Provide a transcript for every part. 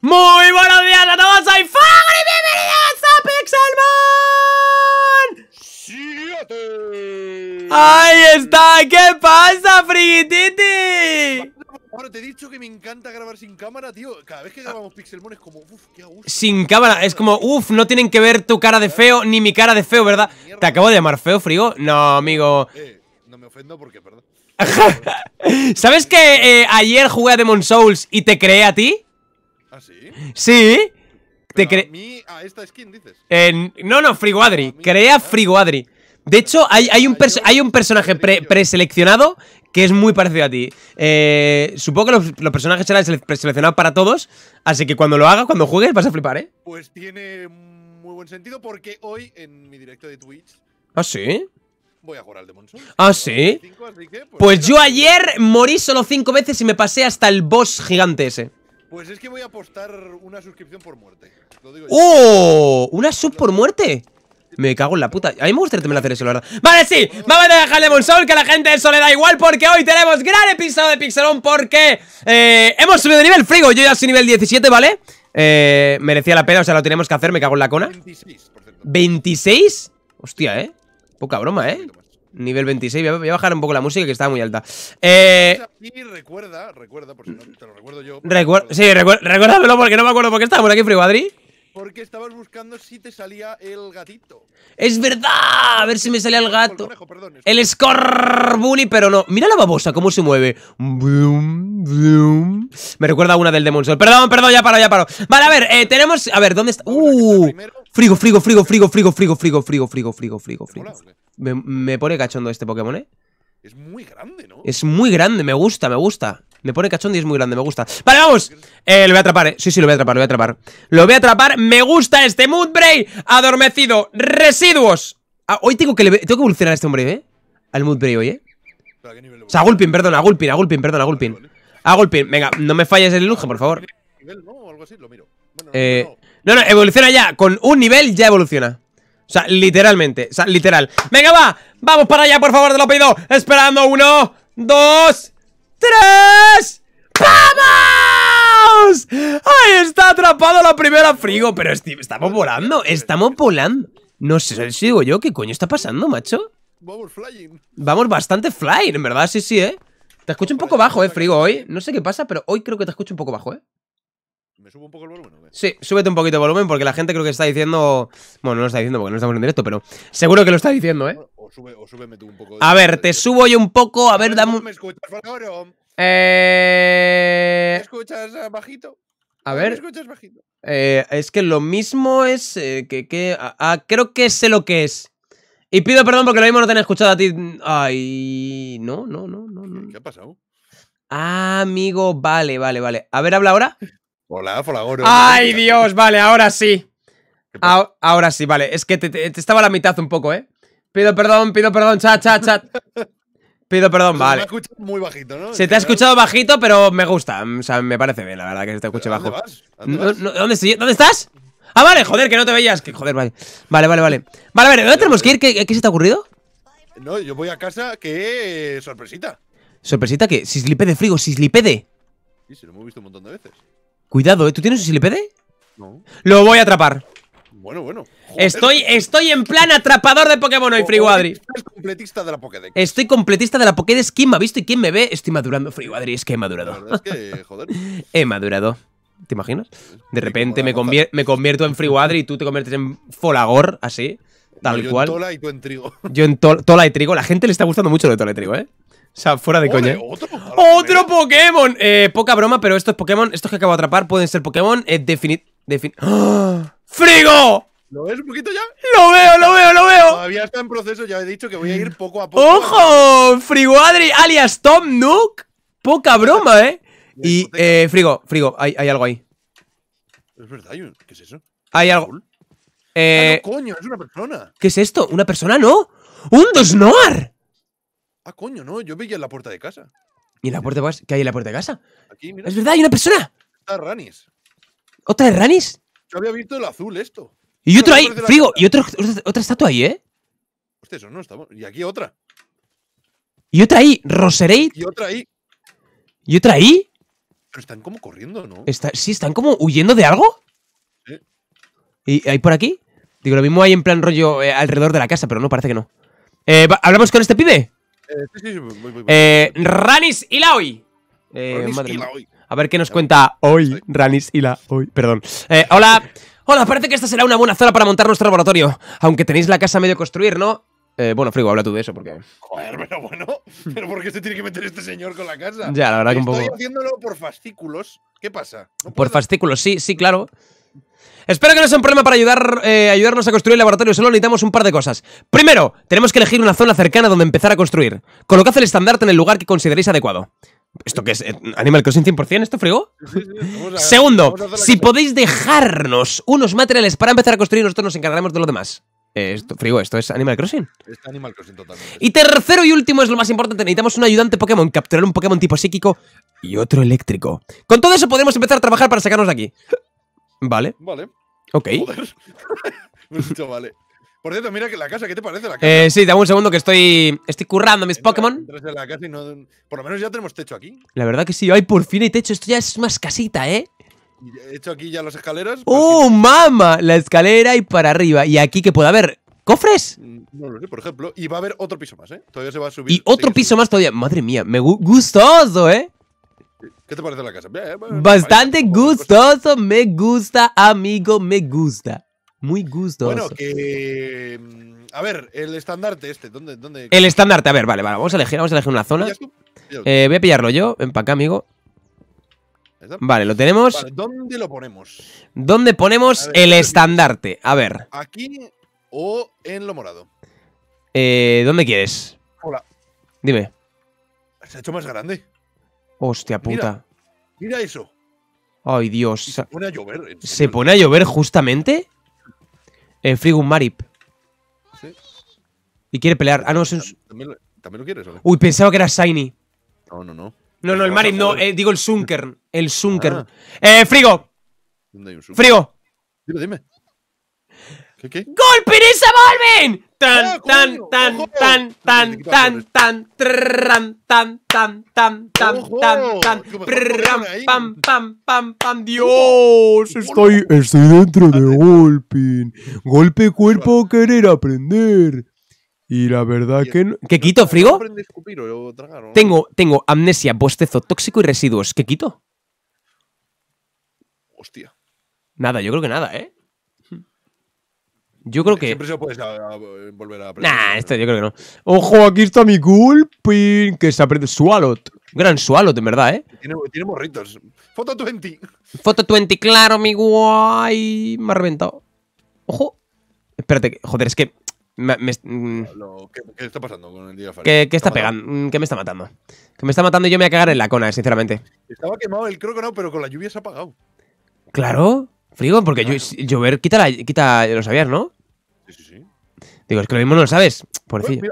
Muy buenos días a todos, soy Fabri bienvenidos a Pixelmon 7 Ahí está, ¿qué pasa, frigititi? Bueno, te he dicho que me encanta grabar sin cámara, tío Cada vez que grabamos Pixelmon es como, uff, qué gusto Sin cámara, es como, uff, no tienen que ver tu cara de feo ni mi cara de feo, ¿verdad? ¿Te acabo de llamar feo, Frigo? No, amigo eh, no me ofendo porque, perdón ¿Sabes que eh, ayer jugué a Demon Souls y te creé a ti? ¿Ah, sí? Sí. te a, esta skin dices. Eh, no, no, Friguadri. Crea Friguadri. De hecho, hay, un, hay un personaje preseleccionado que es muy parecido a ti. Eh, supongo que los, personajes serán preseleccionados para todos, así que cuando lo haga, cuando juegues, vas a flipar, ¿eh? Pues tiene muy buen sentido porque hoy en mi directo de Twitch. ¿Ah, sí? Voy a jugar al Demon Souls. ¿Ah, sí? pues, pues yo ayer morí solo cinco veces y me pasé hasta el boss gigante ese. Pues es que voy a apostar una suscripción por muerte. Lo ¡Oh! ¿Una sub por muerte? Me cago en la puta. A mí me gustaría también hacer eso, la verdad. Vale, sí, vamos a dejarle un sol, que a la gente eso le da igual, porque hoy tenemos gran episodio de Pixelón, porque eh, hemos subido de nivel frigo. Yo ya soy nivel 17, ¿vale? Eh, merecía la pena, o sea, lo tenemos que hacer, me cago en la cona. 26%. ¿26? Hostia, ¿eh? Poca broma, ¿eh? nivel 26. Voy a, bajar un poco la música que estaba muy alta. Eh, recuerda, recuerda, por si no te lo recuerdo yo. sí, recuerda recuérdamelo porque no me acuerdo por qué estábamos aquí, Adri Porque estabas buscando si te salía el gatito. ¡Es verdad! A ver si me salía el gato. El, conejo, pero no. Mira la babosa, cómo se mueve. Me recuerda a una del Demon Soul. Perdón, perdón, ya paro, ya paro. Vale, a ver, tenemos. A ver, ¿dónde está? Uh, frigo, frigo, frigo, frigo, frigo, frigo, frigo, frigo, frigo, frigo, frigo, frigo. Me, pone cachondo este Pokémon, ¿eh? Es muy grande, ¿no? Es muy grande, me gusta, me gusta. Me pone cachondo y es muy grande, me gusta. ¡Vale, vamos! Eh, lo voy a atrapar, eh. Sí, sí, lo voy a atrapar, lo voy a atrapar. Lo voy a atrapar, me gusta este Moodbray. Adormecido, residuos. hoy tengo que, tengo que evolucionar a este hombre, ¿eh? Al Moodbray hoy, ¿eh? O sea, Gulpin, perdón, a Gulpin, a Gulpin, perdón, a Gulpin. Hago ah, el pin. Venga, no me falles el lujo, por favor. ¿no? algo así, lo miro. Eh, no, no, evoluciona ya. Con un nivel ya evoluciona. O sea, literalmente. O sea, literal. Venga, va. Vamos para allá, por favor, te lo pido. Esperando. Uno, dos, tres. ¡Vamos! Ahí está atrapado la primera frigo. Pero Steve, estamos volando. Estamos volando. No sé, sigo yo. ¿Qué coño está pasando, macho? Vamos flying. Vamos bastante flying, en verdad. Sí, sí, ¿eh? Te escucho un poco bajo, eh, Frigo, hoy. No sé qué pasa, pero hoy creo que te escucho un poco bajo, eh. ¿Me subo un poco el volumen? Sí, súbete un poquito el volumen porque la gente creo que está diciendo. Bueno, no lo está diciendo porque no estamos en directo, pero seguro que lo está diciendo, ¿eh? O, sube, o súbeme tú un poco. A ver, te subo yo un poco. A ver, dame. ¿Me escuchas, favor? Eh. ¿Me escuchas eh, bajito? A ver. ¿Me escuchas bajito? Eh, es que lo mismo es eh, que. que ah, ah, creo que sé lo que es. Y pido perdón porque lo mismo no te han escuchado a ti. Ay, no, no, no, no. ¿Qué ha pasado? Ah, amigo, vale, vale, vale. A ver, habla ahora. Hola, hola, hola. Ay, Dios, vale, ahora sí. Ahora, sí, vale. Es que te, estaba a la mitad un poco, ¿eh? Pido perdón, pido perdón, chat, chat, chat. Pido perdón, vale. Se te ha muy bajito, ¿no? Se te ha escuchado bajito, pero me gusta. O sea, me parece bien, la verdad, que se te escuche bajo. ¿Dónde, vas? ¿Dónde, estás? Ah, vale, joder, que no te veías. Que, joder, vale. Vale, vale, vale. Vale, vale, ¿dónde tenemos que ir? ¿Qué, se te ha ocurrido? No, yo voy a casa que. Eh, sorpresita. ¿Sorpresita qué? Sislipede, frigo, sislipede. Sí, se lo hemos visto un montón de veces. Cuidado, ¿eh? ¿Tú tienes un sislipede? No. Lo voy a atrapar. Bueno, bueno. Estoy, estoy en plan atrapador de Pokémon hoy, Estoy completista de la Pokédex. Estoy completista de la Pokédex. ¿Quién me ha visto y quién me ve? Estoy madurando, Friwadri. Es que he madurado. La verdad es que, joder. he madurado. ¿Te imaginas? De repente me, convierto en Friguadri y tú te conviertes en Folagor, así, tal cual. Yo en Tola y tú en Trigo. Yo en Tola y Trigo. La gente le está gustando mucho lo de Tola y Trigo, ¿eh? O sea, fuera de coña. ¡Otro, Pokémon! Eh, poca broma, pero estos Pokémon, estos que acabo de atrapar, pueden ser Pokémon eh, definit... ¡Ah! ¡Frigo! ¿Lo ves un poquito ya? ¡Lo veo, lo veo, lo veo! Todavía está en proceso, ya he dicho que voy a ir poco a poco. ¡Ojo! Free alias Tom Nook! Poca broma, ¿eh? Y, eh, Frigo, Frigo, hay, hay, algo ahí. Es verdad, ¿qué es eso? Hay algo. Eh, ah, coño, es una persona. ¿Qué es esto? ¿Una persona no? ¡Un Dosnoar! Ah, coño, no, yo veía en la puerta de casa. ¿Y en la puerta de casa? ¿Qué hay en la puerta de casa? Es verdad, hay una persona. Está Ranis. ¿Otra de Ranis? Yo había visto el azul esto. Y otra ahí, Frigo, y otra, otra estatua ahí, ¿eh? Hostia, eso no estamos. Y aquí otra. Y otra ahí, Roserade. Y otra ahí. ¿Y otra ahí? Pero están como corriendo, ¿no? Está, sí, están como huyendo de algo. ¿Y hay por aquí? Digo, lo mismo hay en plan rollo eh, alrededor de la casa, pero no, parece que no. Eh, ¿Hablamos con este pibe? Eh, sí, sí, voy, voy, Ranis Ilaoi. Ranis A ver qué nos cuenta hoy, Ranis la Hoy, perdón. hola. Hola, parece que esta será una buena zona para montar nuestro laboratorio. Aunque tenéis la casa medio construir, ¿no? Eh, bueno, Frigo, habla tú de eso, porque. Joder, pero bueno, pero ¿por qué se tiene que meter este señor con la casa? Ya, la verdad que un poco. Estoy haciéndolo por fascículos. ¿Qué pasa? por fascículos, sí, sí, claro. Espero que no sea un problema para ayudar, eh, ayudarnos a construir el laboratorio. Solo necesitamos un par de cosas. Primero, tenemos que elegir una zona cercana donde empezar a construir. Colocad el estandarte en el lugar que consideréis adecuado. ¿Esto qué es? Eh, ¿Animal Crossing 100%? ¿Esto Frigo? Segundo, si podéis dejarnos unos materiales para empezar a construir, nosotros nos encargaremos de lo demás. Eh, frigo, esto es Animal Crossing. Es Animal Crossing totalmente. Y tercero y último es lo más importante. Necesitamos un ayudante Pokémon, capturar un Pokémon tipo psíquico y otro eléctrico. Con todo eso podemos empezar a trabajar para sacarnos de aquí. Vale. Vale. Ok. Joder. Pues vale. Por cierto, mira que la casa, ¿qué te parece la eh, casa? Eh, sí, dame un segundo que estoy estoy currando mis Pokémon. por lo menos ya tenemos techo aquí. La verdad que sí. hoy por fin hay techo. Esto ya es más casita, ¿eh? He hecho aquí ya las escaleras. ¡Uh, pues mamá! La escalera y para arriba. ¿Y aquí que puede haber? ¿Cofres? Mm, no lo sé, por ejemplo. Y va a haber otro piso más, ¿eh? Todavía se va a subir. Y otro piso más todavía. Madre mía, me gustoso, ¿eh? ¿Qué te parece la casa? Bastante gustoso, me gusta, amigo, me gusta. Muy gustoso. Bueno, que. Mm, a ver, el estandarte este, ¿dónde? dónde... El estandarte, a ver, vale, vale. Vamos a elegir, vamos a elegir una zona. Eh, voy a pillarlo yo, ven para acá, amigo. Vale, lo tenemos. ¿Dónde lo ponemos? ¿Dónde ponemos el estandarte? A ver. ¿Aquí o en lo morado? Eh, ¿Dónde quieres? Hola. Dime. Se ha hecho más grande. Hostia puta. Mira, eso. Ay, Dios. se pone a llover. ¿Se pone a llover justamente? En Frigun Marip. Sí. Y quiere pelear. Ah, no, es un... ¿También, lo, quieres? Uy, pensaba que era Shiny. No, no, no. No, no, el Marin, no, eh, digo el Sunkern. El Zunkern. Ah. Ah. Eh, Frigo. ¿Dónde hay un Frigo. Dime, dime. ¿Qué, qué? qué y se Volven! Tan, tan, tan, tan, tan, tan, tan, tan, tan, tan, tan, tan, tan, pam, pam, pam, pam, Dios, estoy, estoy dentro de Golpin. Golpe cuerpo, querer aprender. Y la verdad que no. ¿Qué quito, frigo? Tengo, tengo amnesia, bostezo tóxico y residuos. ¿Qué quito? Hostia. Nada, yo creo que nada, ¿eh? Yo creo eh, que. Siempre se puede ah, ah, volver a aprender. Nah, esto yo creo que no. Ojo, aquí está mi culpin! que se aprende. Swallot. Gran sualot, en verdad, ¿eh? Tiene, tiene morritos. Foto 20. Foto 20, claro, mi guay. Me ha reventado. Ojo. Espérate, joder, es que Mm. ¿qué, está pasando con el día Que, ¿Qué está, pegando, mm, ¿Qué me está matando. Que me está matando y yo me voy a cagar en la cona, sinceramente. Estaba quemado el que no, pero con la lluvia se ha apagado. Claro, frigo, porque llover quita, la, quita lo sabías, ¿no? Sí, sí, sí. Digo, es que lo mismo no lo sabes. Por otro.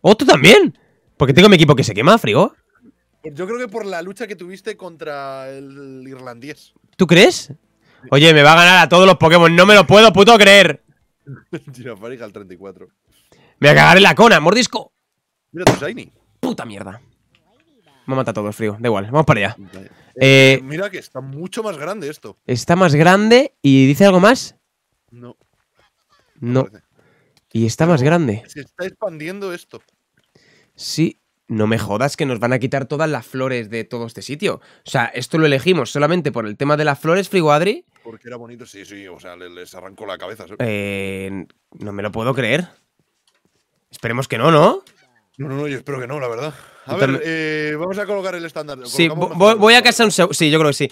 ¿Otro ¡Oh, también? Porque tengo mi equipo que se quema, frigo. Pues yo creo que por la lucha que tuviste contra el irlandés. ¿Tú crees? Oye, me va a ganar a todos los Pokémon, no me lo puedo puto creer. al 34. Me voy a cagar la cona, mordisco. Mira tu shiny. Puta mierda. Me mata todo el frío, da igual, vamos para allá. Eh, eh, mira que está mucho más grande esto. Está más grande y dice algo más. No. no. Y está más grande. Se está expandiendo esto. Sí, no me jodas que nos van a quitar todas las flores de todo este sitio. O sea, esto lo elegimos solamente por el tema de las flores, Friguadri. Porque era bonito, sí, sí, o sea, les arrancó la cabeza. Eh, no me lo puedo creer. Esperemos que no, ¿no? No, no, no, yo espero que no, la verdad. A ver, eh, vamos a colocar el estándar. Sí, voy, a casa un segundo. Sí, yo creo que sí.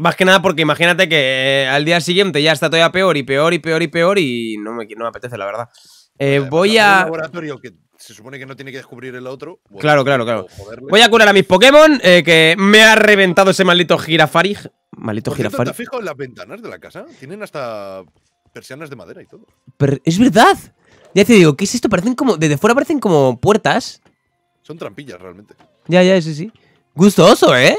más que nada porque imagínate que eh, al día siguiente ya está todavía peor y peor y peor y peor y no me, no apetece, la verdad. voy a se supone que no tiene que descubrir el otro. Pues, claro, claro, claro. Voy a curar a mis Pokémon, eh, que me ha reventado ese maldito Girafarig Maldito Girafarig fijo en las ventanas de la casa? Tienen hasta persianas de madera y todo. Pero, ¡Es verdad! Ya te digo, ¿qué es esto? Parecen como. Desde fuera parecen como puertas. Son trampillas, realmente. Ya, ya, sí, sí. Gustoso, ¿eh?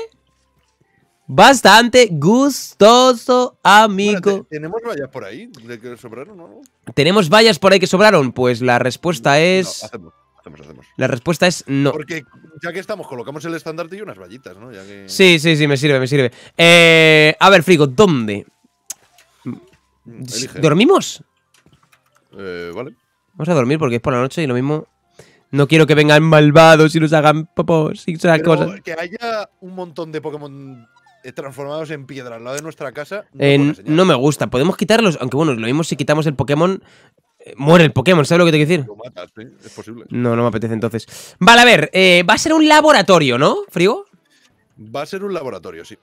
Bastante gustoso, amigo. ¿Tenemos vallas por ahí de que sobraron no? ¿Tenemos vallas por ahí que sobraron? Pues la respuesta es... hacemos. Hacemos, hacemos. La respuesta es no. Porque ya que estamos, colocamos el estandarte y unas vallitas, ¿no? Sí, sí, sí, me sirve, me sirve. Eh, a ver, Frigo, ¿dónde? ¿Dormimos? Eh, vale. Vamos a dormir porque es por la noche y lo mismo. No quiero que vengan malvados y nos hagan popos y esas cosas. Que haya un montón de Pokémon eh, transformados en piedra al lado de nuestra casa. Eh, no, me gusta. Podemos quitarlos, aunque bueno, lo mismo si quitamos el Pokémon. Eh, muere el Pokémon, ¿sabes lo que te quiero decir? Lo matas, es posible. No, no me apetece entonces. Vale, a ver, va a ser un laboratorio, ¿no, Frigo? Va a ser un laboratorio, sí.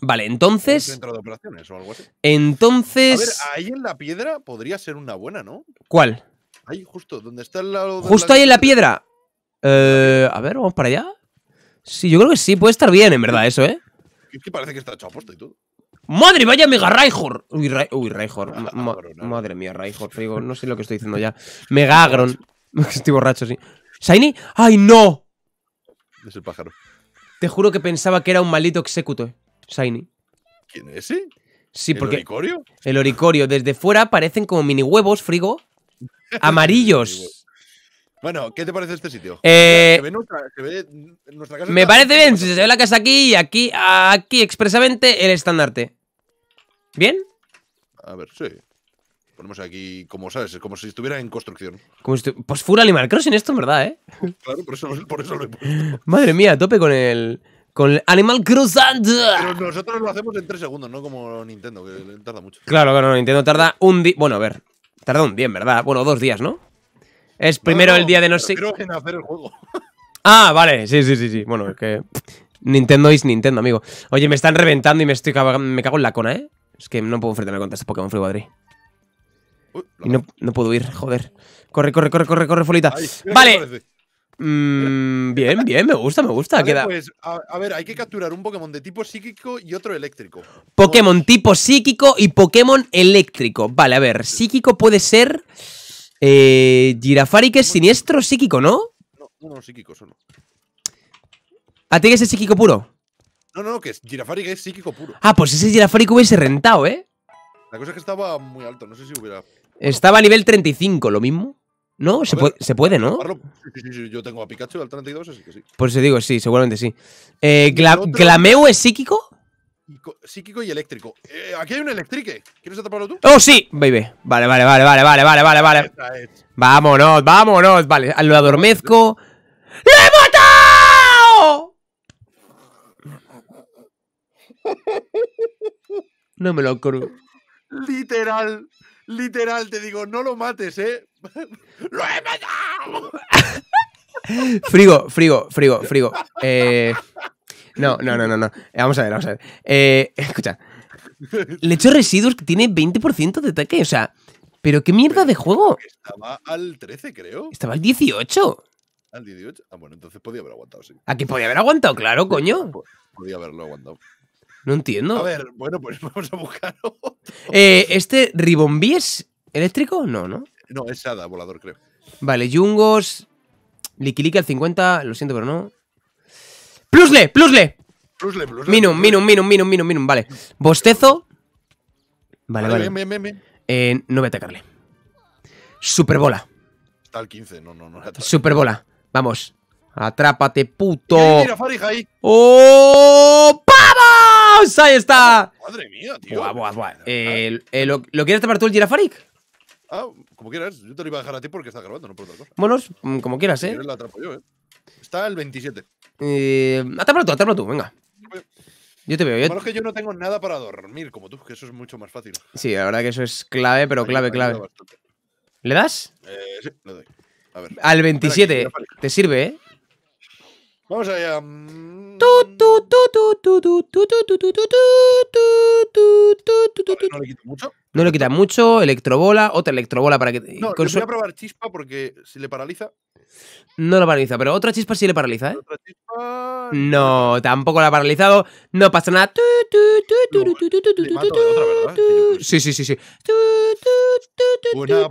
Vale, entonces. centro de operaciones o algo así. Entonces. A ver, ahí en la piedra podría ser una buena, ¿no? ¿Cuál? Ahí, justo, donde está el lado. Justo ahí en la piedra. a ver, vamos para allá. Sí, yo creo que sí, puede estar bien, en verdad, eso, ¿eh? Es que parece que está hecho aposta y todo. ¡Madre, vaya mega Raihor! Uy, Raihor. madre mía, Raihor. Frigo, no sé lo que estoy diciendo ya. Mega Agron. estoy borracho, sí. ¿Shiny? ¡Ay, no! Es el pájaro. Te juro que pensaba que era un maldito exécuto, Shiny. ¿Quién es ese? Sí, porque. ¿El oricorio? El oricorio. Desde fuera parecen como mini huevos, frigo. amarillos. Bueno, ¿qué te parece este sitio? Eh, se ve nuestra, casa me parece bien, si se ve la casa aquí y aquí, aquí expresamente el estandarte. ¿Bien? A ver, sí. Ponemos aquí, como sabes, como si estuviera en construcción. pues full Animal Crossing esto, en verdad, ¿eh? Claro, por eso, por eso lo he puesto. Madre mía, tope con el... Con el Animal Crossing. Pero nosotros lo hacemos en 3 segundos, no como Nintendo, que tarda mucho. Claro, claro, Nintendo tarda un día... Bueno, a ver, tarda un día, en verdad. Bueno, dos días, ¿no? Es primero el día de no sé. Ah, vale, sí, sí, sí, sí. Bueno, es que. Nintendo es Nintendo, amigo. Oye, me están reventando y me estoy me cago en la cona, ¿eh? Es que no puedo enfrentarme contra este Pokémon Free Y no, puedo ir, joder. Corre, corre, corre, corre, corre, folita. vale. Mm, bien, bien, me gusta, me gusta. Pues, a, ver, hay que capturar un Pokémon de tipo psíquico y otro eléctrico. Pokémon tipo psíquico y Pokémon eléctrico. Vale, a ver, psíquico puede ser. Eh, Girafari, que es siniestro psíquico, ¿no? No, no, psíquico solo. ¿A ti que es psíquico puro? No, no, que es Girafari que es psíquico puro. Ah, pues ese Girafari que hubiese rentado, ¿eh? La cosa es que estaba muy alto, no sé si hubiera. Estaba a nivel 35, lo mismo. No, se, puede, ¿no? Sí, sí, sí, yo tengo a Pikachu al 32, así que sí. Por eso digo, sí, seguramente sí. Eh, ¿Glameu es psíquico? psíquico y eléctrico. Eh, aquí hay un electrique. ¿Quieres atraparlo tú? ¡Oh, sí! Baby. Vale, vale, vale, vale, vale, vale, vale, vale. Vámonos, vámonos. Vale, lo adormezco. ¡Le he matado! No me lo creo. Literal, literal, te digo, no lo mates, ¿eh? ¡Lo he matado! frigo, frigo, frigo, frigo. Eh. No, no, no, no, no. Eh, vamos a ver, vamos a ver. Eh, escucha. Lecho Residuos que tiene 20% de ataque, o sea, pero qué mierda de juego. Estaba al 13, creo. Estaba al 18. Al 18. Ah, bueno, entonces podía haber aguantado, sí. Aquí podía haber aguantado? Claro, coño. Podía haberlo aguantado. No entiendo. A ver, bueno, pues vamos a buscarlo. Eh, ¿Este Ribombi es eléctrico? No, ¿no? No, es ada volador, creo. Vale, Jungos liquilica al 50, lo siento, pero no. Plusle, plusle. Plusle, plusle. Minum, minum, minum, minum, minum, minum. Vale. Bostezo. Vale, vale. Eh, no voy a atacarle. Superbola. Está al 15, no, no, no. Superbola. Vamos. Atrápate, puto. ahí. ¡Oh! ¡Vamos! Ahí está. Madre mía, tío. Buah, buah, buah. ¿lo, quieres tapar tú el Girafarik? Ah, como quieras. Yo te lo iba a dejar a ti porque está grabando, no por otra cosa. Bueno, mm, como quieras, eh. Si quieres, atrapo yo, eh. Está el 27. Eh, tú, tú, venga. Yo te veo. Yo... es que yo no tengo nada para dormir como tú, que eso es mucho más fácil. Sí, la verdad que eso es clave, pero clave, clave. ¿Le das? sí, le doy. A ver. Al 27. Te sirve, ¿eh? Vamos allá. no le quita mucho. No le quita mucho. Electrobola, otra electrobola para que. No, voy a probar chispa porque si le paraliza. No la paraliza, pero otra chispa sí le paraliza, ¿eh? No, tampoco la ha paralizado. No pasa nada. Sí, sí, sí, sí. Buena,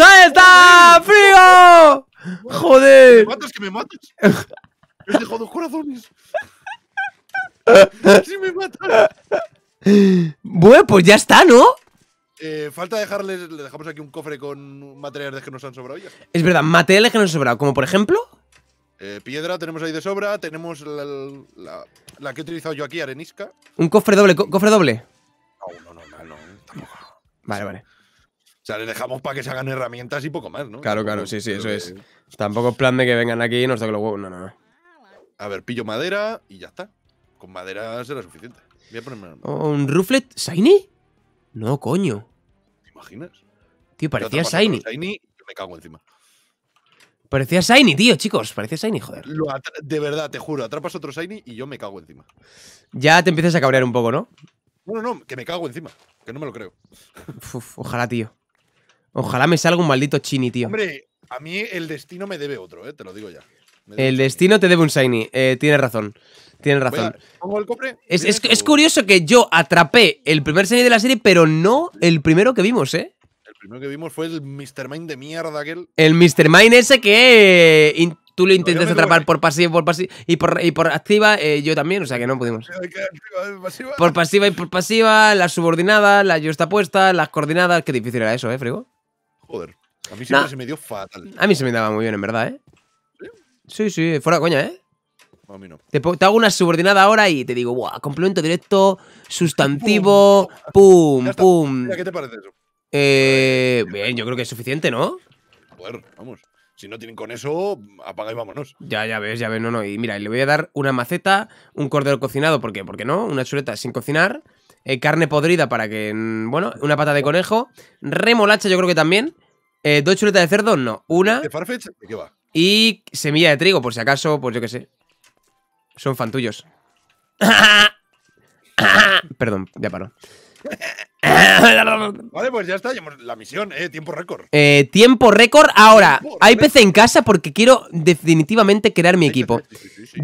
¡Ahí está! ¡Frío! ¡Joder! que me corazones me Bueno, pues ya está, ¿no? Eh, falta dejarles, le dejamos aquí un cofre con materiales que nos han sobrado Es verdad, materiales que nos han sobrado, como por ejemplo. Eh, piedra tenemos ahí de sobra, tenemos la, que he utilizado yo aquí, arenisca. Un cofre doble, cofre doble. No, no, no, no, tampoco. Vale, vale. O sea, le dejamos para que se hagan herramientas y poco más, ¿no? Claro, claro, sí, sí, eso es. Tampoco es plan de que vengan aquí y nos toquen los huevos, no, no, no. A ver, pillo madera y ya está. Con madera será suficiente. ¿Un Ruflet Shiny? No, coño. ¿Te imaginas? Tío, parecía Shiny. Me cago encima. Parecía Shiny, tío, chicos. parece Shiny, joder. de verdad, te juro. Atrapas otro Shiny y yo me cago encima. Ya te empiezas a cabrear un poco, ¿no? No, no, Que me cago encima. Que no me lo creo. ojalá, tío. Ojalá me salga un maldito Chini, tío. Hombre, a mí el destino me debe otro, ¿eh? Te lo digo ya. El destino te debe un shiny. Eh, tienes razón. Tienes razón. Es, curioso que yo atrapé el primer shiny de la serie, pero no el primero que vimos, ¿eh? El primero que vimos fue el Mr. Mine de mierda aquel. El Mr. Mine ese que eh, tú lo intentaste atrapar por pasiva, por pasiva y por, por activa, eh, yo también, o sea que no pudimos. Por pasiva y por pasiva, la subordinada La yo está puesta, las coordinadas, qué difícil era eso, ¿eh, Frigo? Joder, a mí siempre se me dio fatal. A mí se me daba muy bien, en verdad, ¿eh? Sí, sí, fuera coña, ¿eh? Te, hago una subordinada ahora y te digo, ¡buah! Complemento directo, sustantivo, pum, pum. ¿Qué te parece eso? Eh, bien, yo creo que es suficiente, ¿no? Joder, vamos. Si no tienen con eso, apagáis, y vámonos. Ya, ya ves, ya ves, no, no. Y mira, le voy a dar una maceta, un cordero cocinado, ¿por qué? ¿Por qué no? Una chuleta sin cocinar, eh, carne podrida para que, mm, bueno, una pata de conejo, remolacha yo creo que también, eh, dos chuletas de cerdo, no, una... ¿De Farfetch? ¿De qué va? Y semilla de trigo, por si acaso, pues yo qué sé. Son fan tuyos. Perdón, ya paró. vale, pues ya está, la misión, eh, tiempo récord. Eh, tiempo récord ahora. Hay PC en casa porque quiero definitivamente crear mi equipo.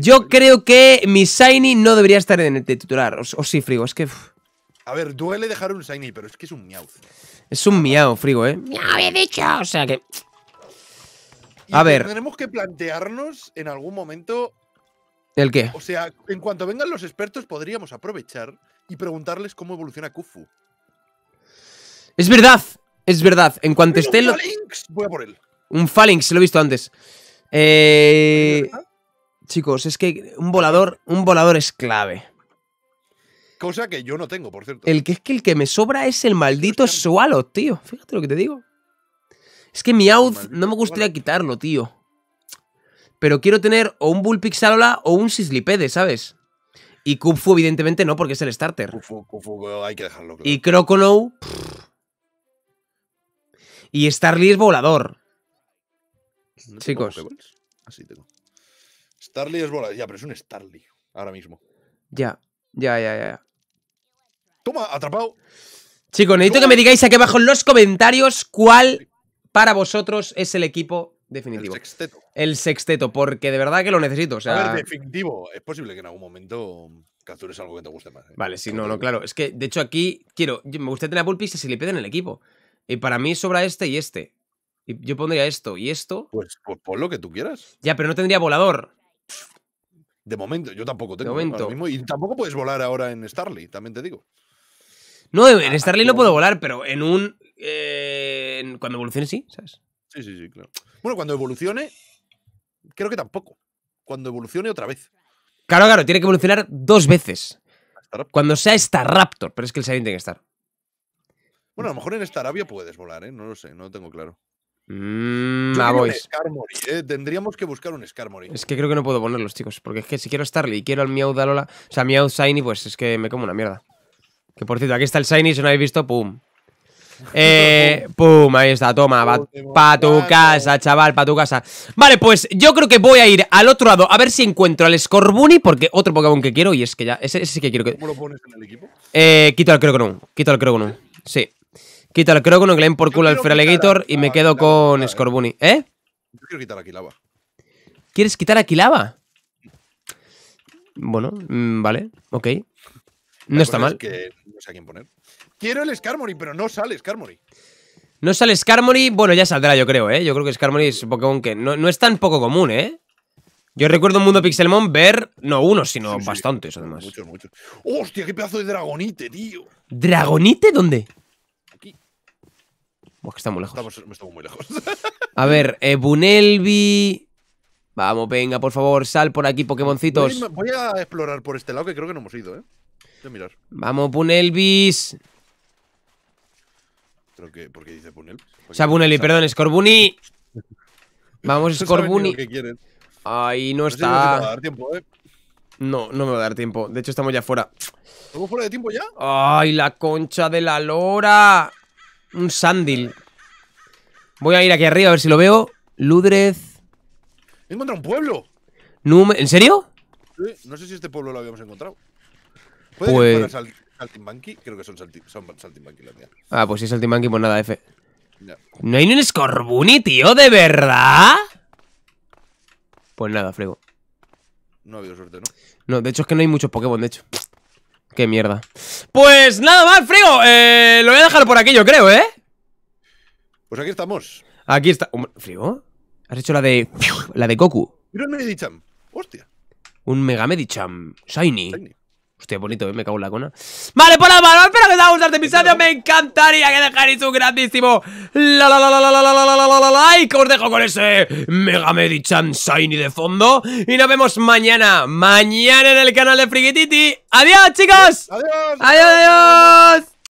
Yo creo que mi Shiny no debería estar en el titular. O, sí, Frigo, es que A ver, duele dejar un Shiny, pero es que es un miau. es un ah, miau, Frigo, ¿eh? ¡Miau, había dicho, o sea que a que plantearnos en algún momento. ¿El qué? O sea, en cuanto vengan los expertos, podríamos aprovechar y preguntarles cómo evoluciona Kufu. Es verdad, es verdad. En cuanto esté. Un Phalanx, voy a por él. Un Phalanx, lo he visto antes. Eh, chicos, es que un volador, un volador es clave. Cosa que yo no tengo, por cierto. El que es que el que me sobra es el maldito Sualo, tío. Fíjate lo que te digo. Es que mi no me gustaría quitarlo, tío. Pero quiero tener o un Bullpixalola o un Sislipede, ¿sabes? Y Kufu, evidentemente, no, porque es el starter. hay que dejarlo. Y Croconow. Y Starly es volador. Pues Chicos. Así tengo. Starly es volador. Ya, pero es un Starly. Ahora mismo. Ya, ya, ya, ya. Toma, atrapado. Chicos, necesito que me digáis aquí abajo en los comentarios cuál para vosotros es el equipo definitivo. El sexteto. El sexteto, porque de verdad que lo necesito. O sea... A ver, definitivo. Es posible que en algún momento captures mm, algo que te guste más. ¿eh? Vale, si no, no, claro. Es que, de hecho, aquí quiero. Me gustaría tener a Pulpis y si le piden el equipo. Y para mí sobra este y este. Y yo pondría esto y esto. Pues, pues, pon lo que tú quieras. Ya, pero no tendría volador. De momento, yo tampoco tengo. De momento. y tampoco puedes volar ahora en Starly, también te digo. No, en ah, Starly ah, no puedo volar, pero en un eh, cuando evolucione, sí, ¿sabes? Sí, sí, sí, claro. Bueno, cuando evolucione, creo que tampoco. Cuando evolucione otra vez. Claro, claro, tiene que evolucionar dos veces. Cuando sea esta Raptor, pero es que el shiny tiene que estar. Bueno, a lo mejor en Starabia puedes volar, ¿eh? No lo sé, no lo tengo claro. Mmm, Tendríamos que buscar un Skarmory. Es que creo que no puedo ponerlos, chicos. Porque es que si quiero Starly y quiero al Miau Dalola, o sea, Meow Shiny, pues es que me como una mierda. Que por cierto, aquí está el Shiny, si no habéis visto, pum. Eh, pum, ahí está, toma, va pa tu casa, chaval, pa tu casa. Vale, pues yo creo que voy a ir al otro lado a ver si encuentro al Scorbunny, porque otro Pokémon que quiero, y es que ya, ese, sí que quiero que. ¿Cómo lo pones en el equipo? Eh, quito al Croconon, quito al Croconon, sí. Quito al Croconon, que le den por culo al Feralegator y me quedo con Scorbunny, ¿eh? Yo quiero quitar a ¿Quieres quitar a Quilava? Bueno, mm, vale, ok. No está mal. no sé a quién poner. Quiero el Skarmory, pero no sale Skarmory. No sale Skarmory, bueno, ya saldrá, yo creo, ¿eh? Yo creo que Skarmory es un Pokémon que no, es tan poco común, ¿eh? Yo recuerdo en Mundo Pixelmon ver, no uno, sino bastantes, además. Muchos, muchos. ¡Hostia, qué pedazo de dragonite, tío! ¿Dragonite dónde? Aquí. Vamos que estamos lejos. Me estamos muy lejos. A ver, eh, Bunelvi. Vamos, venga, por favor, sal por aquí, Pokémoncitos. Voy a, explorar por este lado, que creo que no hemos ido, ¿eh? Voy a mirar. Vamos, Bunelvis. Creo que, porque dice Bunel. O sea, Buneli, perdón, Scorbuni. Vamos, Scorbuni. Ahí no, está. ¿eh? no, no, me va a dar tiempo. De hecho, estamos ya fuera. ¿Estamos fuera de tiempo ya? ¡Ay, la concha de la lora! Un sandil Voy a ir aquí arriba a ver si lo veo. Ludrez. He encontrado un pueblo. ¿En serio? no sé si este pueblo lo habíamos encontrado. ¿Puede pues... Saltimbanqui, creo que son, salti, son Ah, pues sí, Saltimbanqui, pues nada, F. No. hay ni un Scorbunny, tío? ¿De verdad? Pues nada, Frigo No ha habido suerte, ¿no? No, de hecho es que no hay muchos Pokémon, de hecho. Qué mierda. Pues nada más, Frigo! Eh, lo voy a dejar por aquí, yo creo, ¿eh? Pues aquí estamos. Aquí está. ¿Frigo? Has hecho la de. La de Goku. Mira un Medicham. Hostia. Un Mega Medicham. Shiny. Shiny. Hostia, bonito, me cago en la cona. Vale, por la mano, espero que os haya gustado este episodio. Me encantaría que dejarais un grandísimo la la la like. Os dejo con ese Mega Medichan Shiny de fondo. Y nos vemos mañana, mañana en el canal de Frigititi. Adiós, chicos. Adiós, adiós.